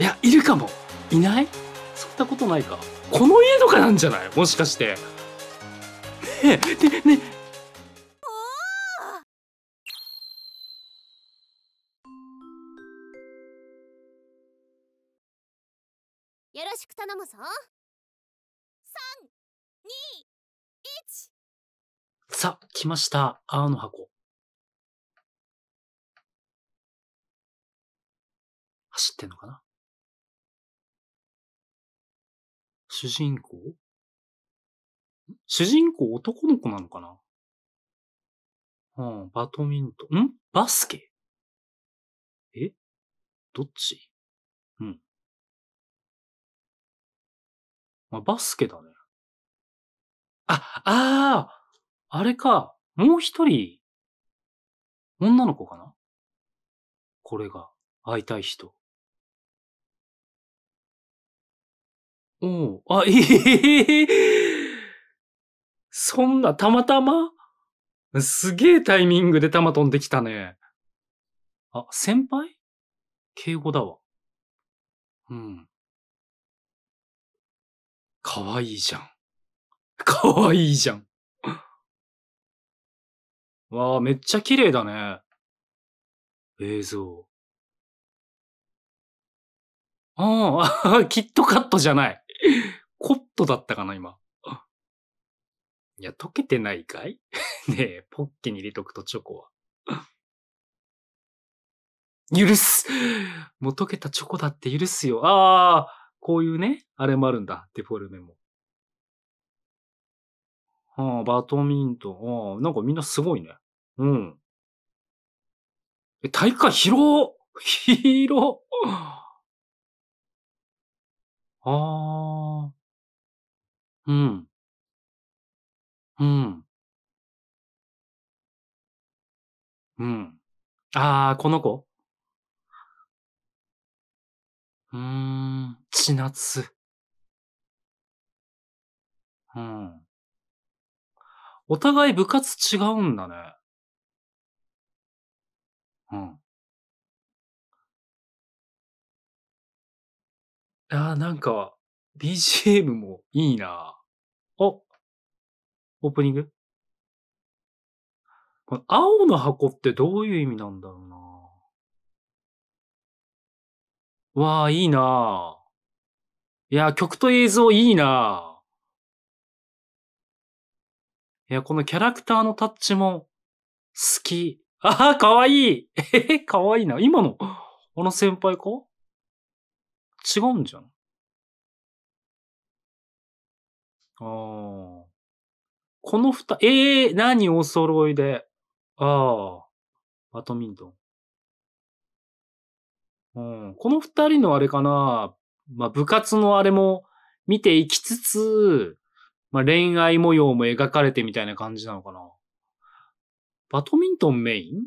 いやいるかもいないそんなことないかこの家とかなんじゃないもしかしてねえねねよろしく頼むぞ三、二、一。さあ来ました青の箱走ってんのかな主人公主人公男の子なのかなうん、バドミントン。んバスケえどっちうん。まあ、バスケだね。あ、あああれか。もう一人、女の子かなこれが、会いたい人。うん。あ、えいそんな、たまたますげえタイミングで弾飛んできたね。あ、先輩敬語だわ。うん。かわいいじゃん。かわいいじゃん。わあ、めっちゃ綺麗だね。映像。ああ、キットカットじゃない。コットだったかな、今。いや、溶けてないかい ねえ、ポッケに入れとくとチョコは。許すもう溶けたチョコだって許すよ。ああ、こういうね、あれもあるんだ、デフォルメも。ああ、バトミントン。ああ、なんかみんなすごいね。うん。え、体育館広広ああ。うん。うん。うん。ああ、この子？うーん、ちなつ。うん。お互い部活違うんだね。うん。やーなんか、BGM もいいなおオープニングこの青の箱ってどういう意味なんだろうなわあ、いいないや、曲と映像いいないや、このキャラクターのタッチも好き。ああ、かわいいえへへ、かわいいな。今の、あの先輩か違うんじゃん。ああ。この二、ええー、何お揃いで。ああ。バドミントン。うん。この二人のあれかな。まあ、部活のあれも見ていきつつ、まあ、恋愛模様も描かれてみたいな感じなのかな。バドミントンメインい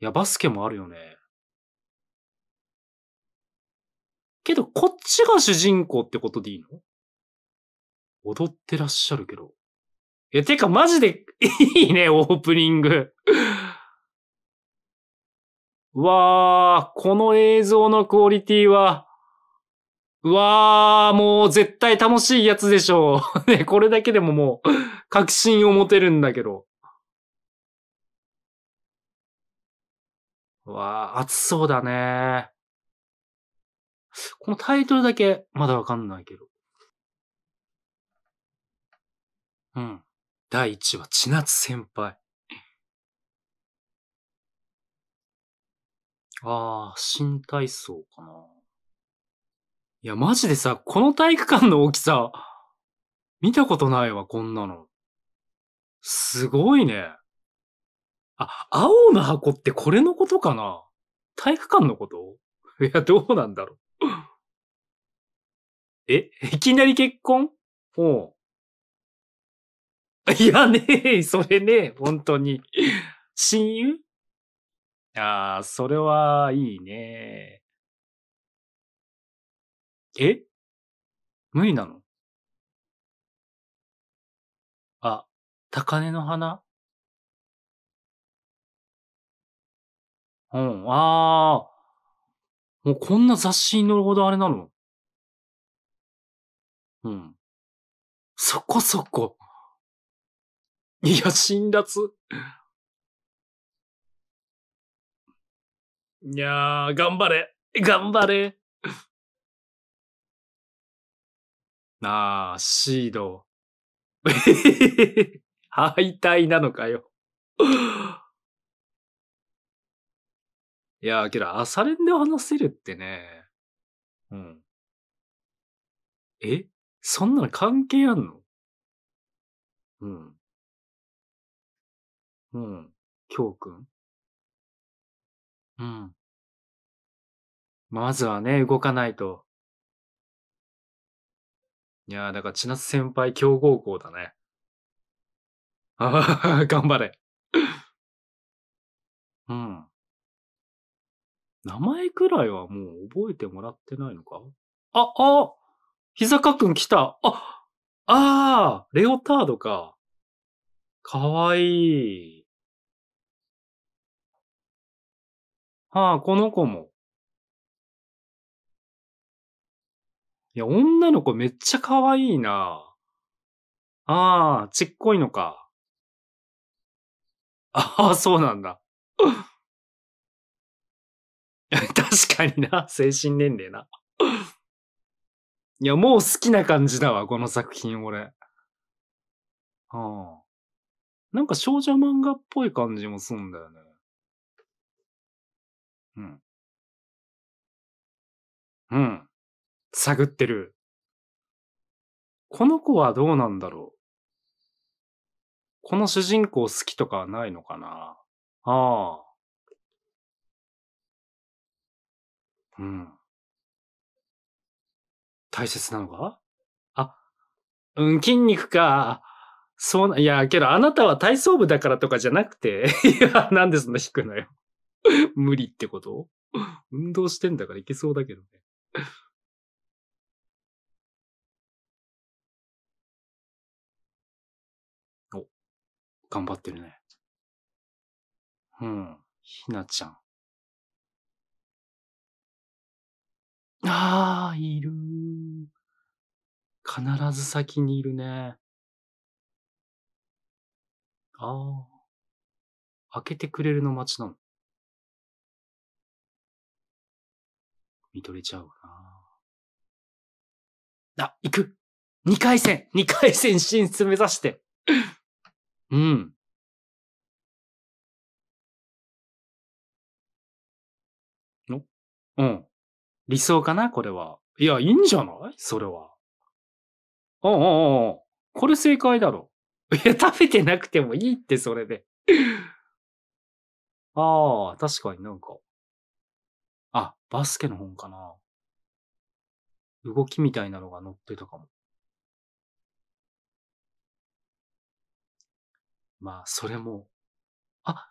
や、バスケもあるよね。けど、こっちが主人公ってことでいいの踊ってらっしゃるけど。え、てかマジで いいね、オープニング。わー、この映像のクオリティは、うわー、もう絶対楽しいやつでしょう。ね、これだけでももう、確信を持てるんだけど。わー、暑そうだねこのタイトルだけまだわかんないけど。うん。第1話、千夏先輩。ああ、新体操かな。いや、マジでさ、この体育館の大きさ、見たことないわ、こんなの。すごいね。あ、青の箱ってこれのことかな体育館のこといや、どうなんだろう。えいきなり結婚ほう。いやねえ、それね、本当に。親友ああ、それはいいね。え無理なのあ、高根の花うん、ああ、もうこんな雑誌に載るほどあれなのうん。そこそこ。いや、辛辣。いやー、頑張れ。頑張れ。なあ、シード。敗退なのかよ。いやー、けど、朝練で話せるってね。うん。えそんなの関係あんのうん。うん。きょうくんうん。まずはね、動かないと。いやー、だから、千夏先輩強豪校だね。あは、頑張れ。うん。名前くらいはもう覚えてもらってないのかあ、あひざかくん来たあ、ああレオタードか。かわいい。ああ、この子も。いや、女の子めっちゃかわいいな。ああ、ちっこいのか。ああ、そうなんだ。確かにな、精神年齢な。いや、もう好きな感じだわ、この作品、俺。はあ、なんか少女漫画っぽい感じもすんだよね。うん。うん。探ってる。この子はどうなんだろう。この主人公好きとかはないのかなああ。うん。大切なのがあ、うん、筋肉か。そうな、いや、けどあなたは体操部だからとかじゃなくて、いや、なんでそんな引くのよ。無理ってこと運動してんだからいけそうだけどね。お、頑張ってるね。うん、ひなちゃん。ああ、いる。必ず先にいるね。ああ。開けてくれるの待ちなの。見とれちゃうな。あ、行く二回戦二回戦進出目指してうん。のうん。理想かなこれは。いや、いいんじゃないそれは。おうんうんうん。これ正解だろ。いや、食べてなくてもいいって、それで。ああ、確かになんか。あ、バスケの本かな。動きみたいなのが載ってたかも。まあ、それも。あ、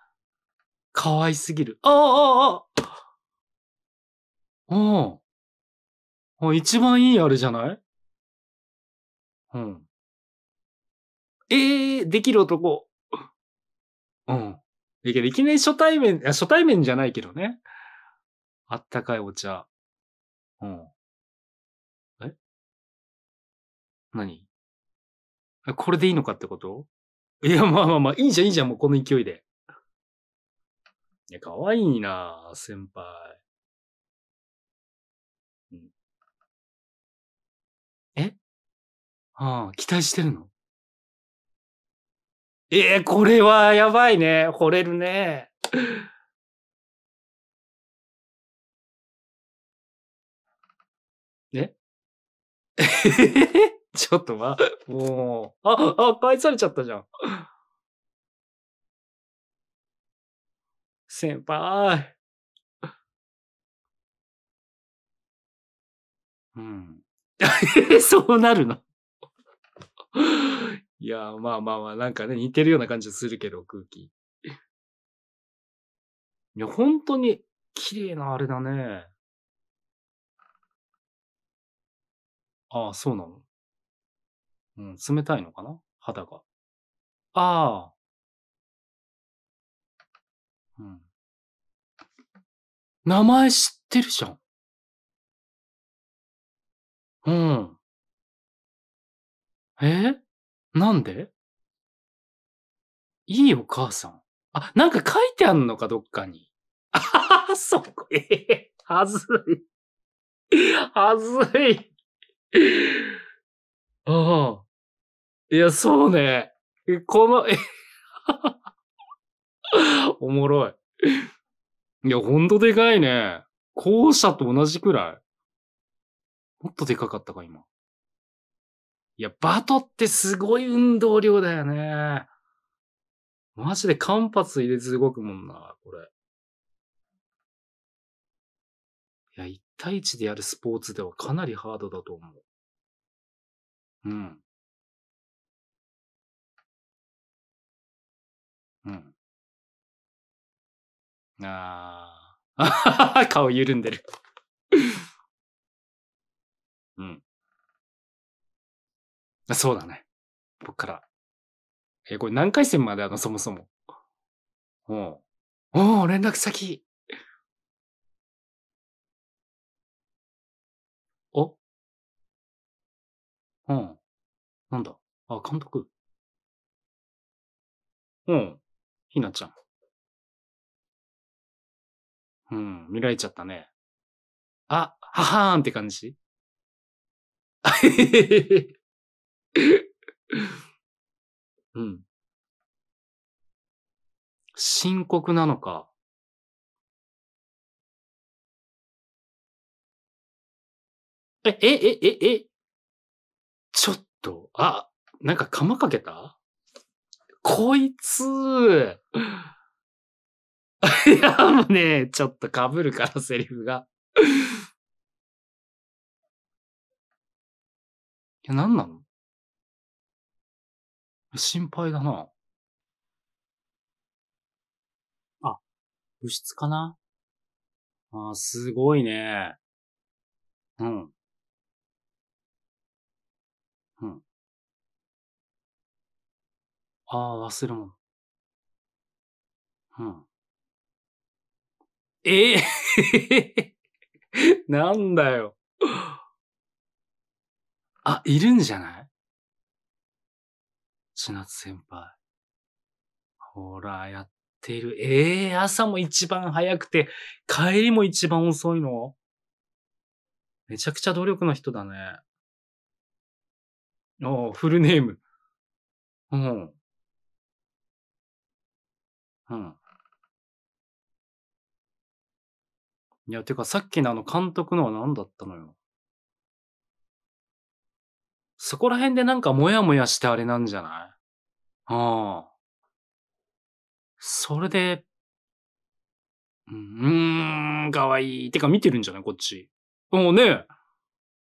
可愛すぎる。ああ、ああ、ああ。うん。一番いいあれじゃないうん。ええー、できる男。うん。いけど、いきなり初対面、初対面じゃないけどね。あったかいお茶。うん。え何これでいいのかってこといや、まあまあまあ、いいじゃん、いいじゃん、もうこの勢いで。いや、可愛いな先輩。ああ、期待してるのええー、これはやばいね。惚れるね。ね ちょっとま、もう、あ、あ、返されちゃったじゃん。先輩。うん。そうなるのいや、まあまあまあ、なんかね、似てるような感じするけど、空気。いや、本当に、綺麗なあれだね。ああ、そうなのうん、冷たいのかな肌が。ああ。うん。名前知ってるじゃん。うん。えなんでいいお母さん。あ、なんか書いてあんのか、どっかに。あはは、そこ、ええー、はずい。はずい。ああ。いや、そうね。この、え、おもろい。いや、ほんとでかいね。校舎と同じくらい。もっとでかかったか、今。いや、バトってすごい運動量だよね。マジで間髪入れず動くもんな、これ。いや、1対1でやるスポーツではかなりハードだと思う。うん。うん。ああ。顔緩んでるうん。そうだね。僕から。え、これ何回戦まであの、そもそも。おうおう連絡先おうん。なんだあ、監督。うん。ひなちゃん。うん、見られちゃったね。あ、ははーんって感じあへへへへ。うん。深刻なのか。え、え、え、え、え、ちょっと、あ、なんか釜かけたこいつ いや、もうね、ちょっと被るから、セリフが。いや、なんなの心配だな。あ、物質かなあすごいね。うん。うん。ああ、忘れ物。うん。ええ なんだよ。あ、いるんじゃない千夏先輩。ほら、やってる。ええー、朝も一番早くて、帰りも一番遅いのめちゃくちゃ努力の人だね。おフルネーム。うん。うん。いや、てかさっきのあの監督のは何だったのよ。そこら辺でなんかモヤモヤしてあれなんじゃないああ。それで、うーん、かわいい。てか見てるんじゃないこっち。もうね。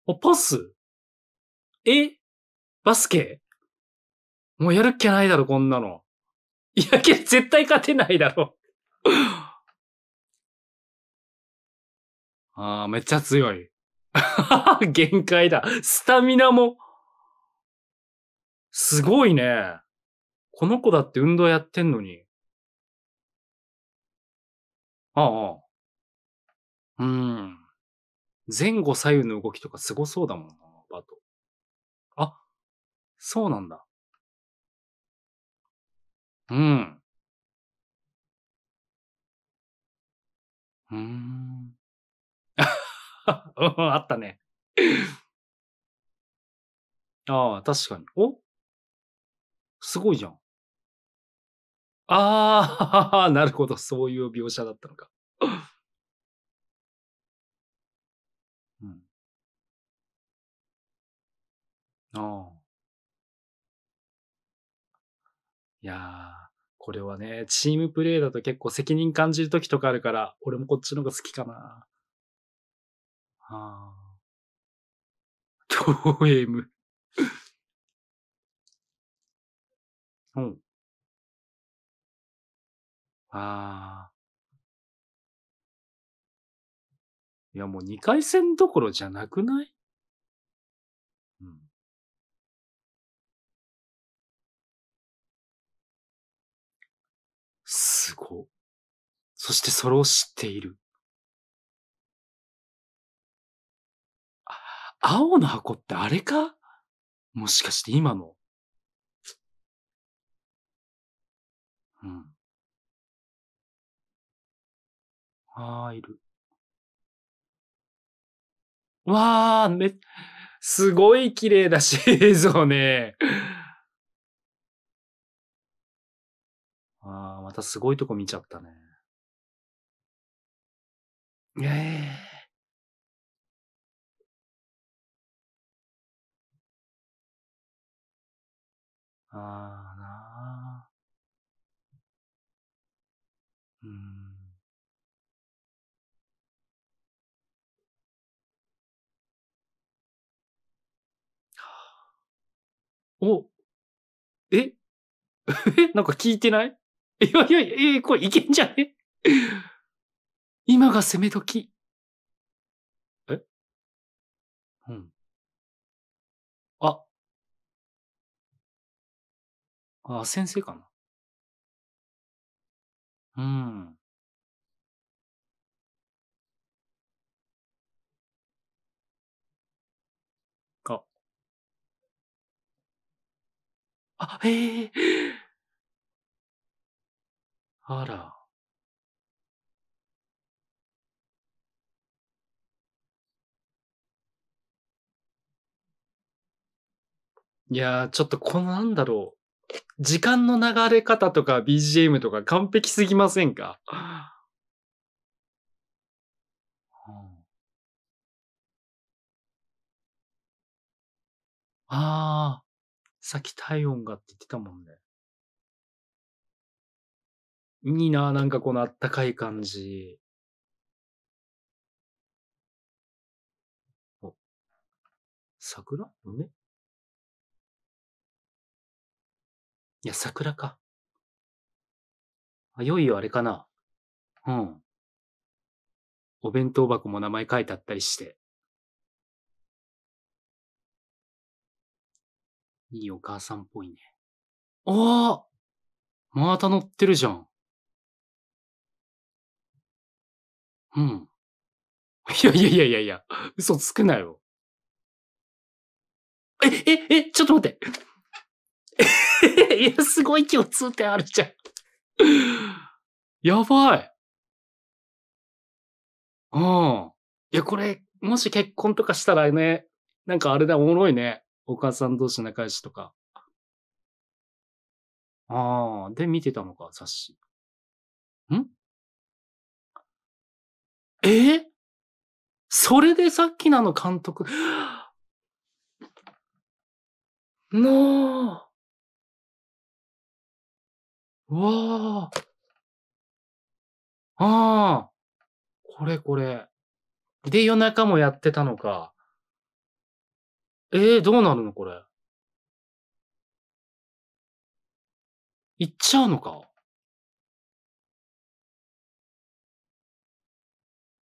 あ、パスえバスケもうやるっきゃないだろ、こんなの。いや、け絶対勝てないだろ。ああ、めっちゃ強い。限界だ。スタミナも。すごいね。この子だって運動やってんのに。ああ。うん。前後左右の動きとかすごそうだもんな、バト。あ、そうなんだ。うん。うーん。あったね。ああ、確かに。おすごいじゃん。ああ、なるほど。そういう描写だったのか。うん。ああ。いやー、これはね、チームプレーだと結構責任感じる時とかあるから、俺もこっちの方が好きかな。ああ。ト ーエム。うん。ああ。いや、もう2回戦どころじゃなくないうん。すご。そしてそれを知っている。青の箱ってあれかもしかして今の。うん。ああ、いる。わあ、め、すごい綺麗だし、映像ね。ああ、またすごいとこ見ちゃったね。ええーあお、え なんか聞いてない いやいやいや、これいけんじゃね 今が攻め時。えうん。あ。あ、先生かな。うん。あ、ええー、あら。いやー、ちょっとこのなんだろう。時間の流れ方とか BGM とか完璧すぎませんか、うん、ああ。さっき体温がって言ってたもんね。いいな、なんかこのあったかい感じ。お、桜梅いや、桜か。あ、よいよあれかな。うん。お弁当箱も名前書いてあったりして。いいお母さんっぽいね。ああまた乗ってるじゃん。うん。いやいやいやいやいや、嘘つくなよ。え、え、え、ちょっと待って。いや、すごい共通点あるじゃん。やばい。うん。いや、これ、もし結婚とかしたらね、なんかあれだ、おもろいね。お母さん同士仲良しとか。ああ、で見てたのか、雑誌。んえー、それでさっきなの監督。の ーわーああこれこれ。で、夜中もやってたのか。ええー、どうなるのこれ。行っちゃうのか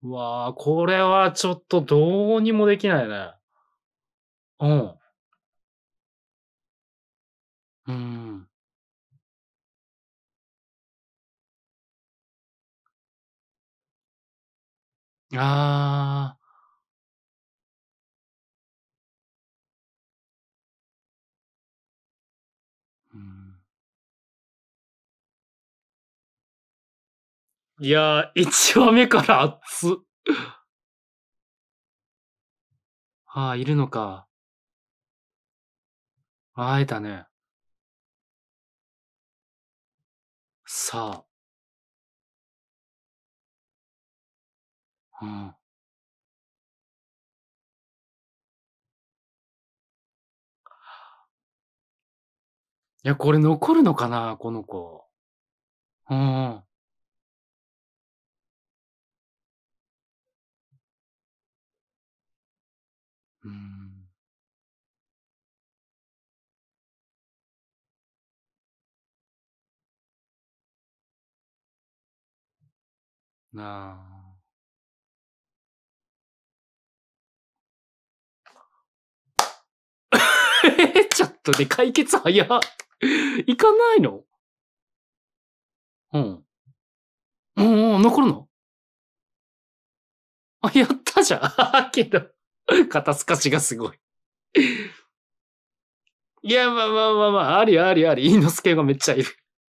うわあ、これはちょっとどうにもできないね。うん。うん。ああ。いやー、一話目から熱っ。ああ、いるのか。ああ、会えたね。さあ。うん。いや、これ残るのかな、この子。うん。うん。ああ。ちょっとね、解決早っ。行かないの？うん。うん、残るの？あ、やったじゃん。けど 肩透かしがすごい。いや、まあまあまあまあ、ありありあり、猪之助がめっちゃいる。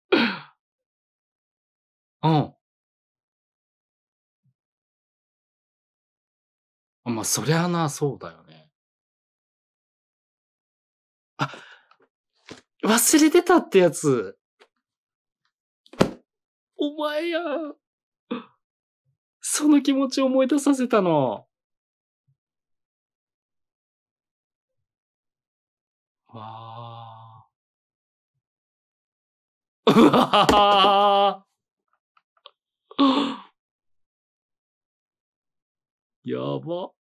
うん。まあ、そりゃな、そうだよね。あ、忘れてたってやつ。お前や。その気持ちを思い出させたの。わー。うわーやば。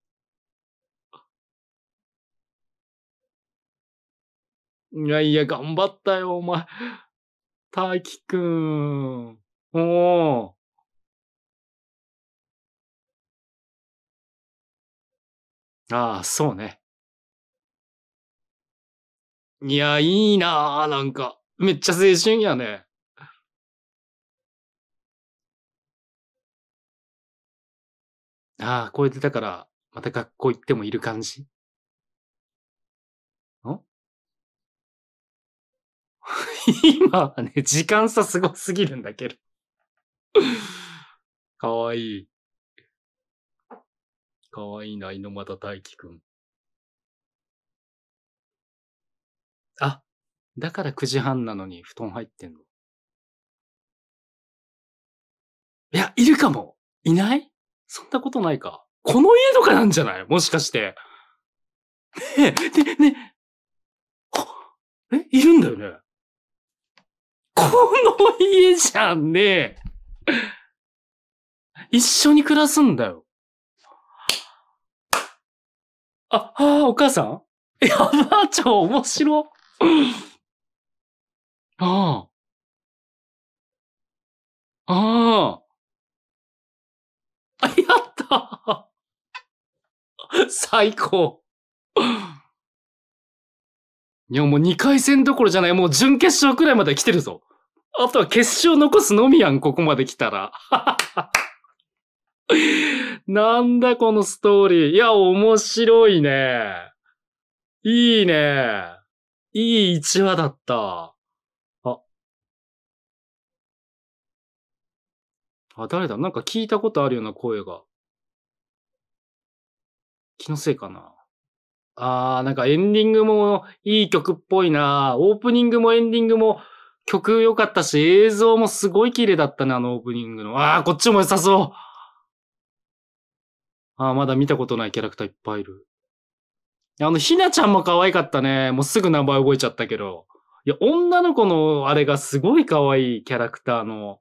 いやいや、頑張ったよ、お前。大輝くん。おー。ああ、そうね。いや、いいなぁ、なんか。めっちゃ青春やね。ああ、こってだから、また学校行ってもいる感じ。ん 今はね、時間差すごすぎるんだけどかわいい。かわいいな、猪俣大輝くん。だから9時半なのに布団入ってんの。いや、いるかも。いないそんなことないか。この家とかなんじゃないもしかして。ねえ、ね、ねえ、え、いるんだよね。この家じゃんねえ。一緒に暮らすんだよ。あ、はあ、お母さんえ、ばあちゃん面白。ああ。ああ。あ、やった 最高。いや、もう2回戦どころじゃない。もう準決勝くらいまで来てるぞ。あとは決勝残すのみやん、ここまで来たら。なんだこのストーリー。いや、面白いね。いいね。いい1話だった。あ、誰だなんか聞いたことあるような声が。気のせいかな。あー、なんかエンディングもいい曲っぽいなオープニングもエンディングも曲良かったし、映像もすごい綺麗だったね、あのオープニングの。あー、こっちも良さそうあー、まだ見たことないキャラクターいっぱいいる。あの、ひなちゃんも可愛かったね。もうすぐ名前覚えちゃったけど。いや、女の子のあれがすごい可愛いキャラクターの。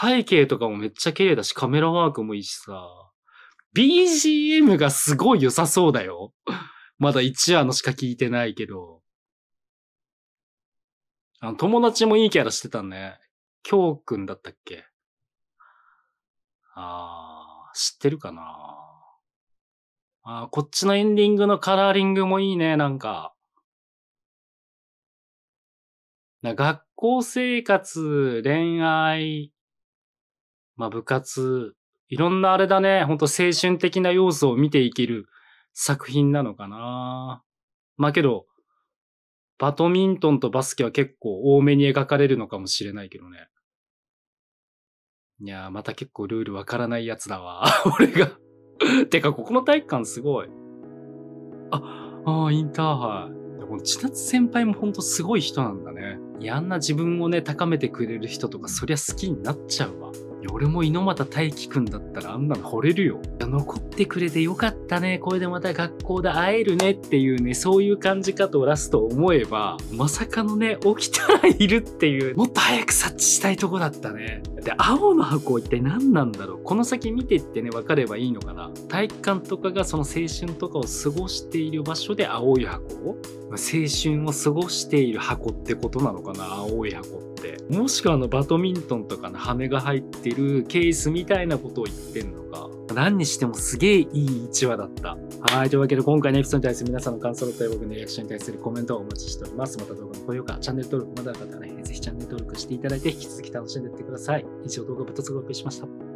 背景とかもめっちゃ綺麗だし、カメラワークもいいしさ、BGM がすごい良さそうだよ。まだ1話のしか聞いてないけど。あの、友達もいいキャラしてたね。きょうくんだったっけあー、知ってるかなあー、こっちのエンディングのカラーリングもいいね、なんか。な学校生活、恋愛、まあ部活、いろんなあれだね、ほんと青春的な要素を見ていける作品なのかな。まあけど、バドミントンとバスケは結構多めに描かれるのかもしれないけどね。いやー、また結構ルールわからないやつだわ。俺がてか、ここの体育館すごい。あ、ああ、インターハイ。この千夏先輩もほんとすごい人なんだね。いや、あんな自分をね、高めてくれる人とか、そりゃ好きになっちゃうわ。俺も猪俣大樹くんだったらあんなの惚れるよ。残ってくれてよかったね。これでまた学校で会えるねっていうね、そういう感じかとラスト思えば、まさかのね、起きたらいるっていう、もっと早く察知したいとこだったね。で、青の箱一体何なんだろうこの先見てってね、分かればいいのかな体育館とかがその青春とかを過ごしている場所で青い箱青春を過ごしている箱ってことなのかな青い箱って。もしくはあのバドミントンとかの羽が入っていいるケースみたいなことを言ってんのか何にしてもすげえいい1話だったはいというわけで今回のエピソードに対する皆さんの感想だったり僕のリアクションに対するコメントをお待ちしておりますまた動画の高評価チャンネル登録まだの方はねぜひチャンネル登録していただいて引き続き楽しんでいってください以上動画ぶっつごおしました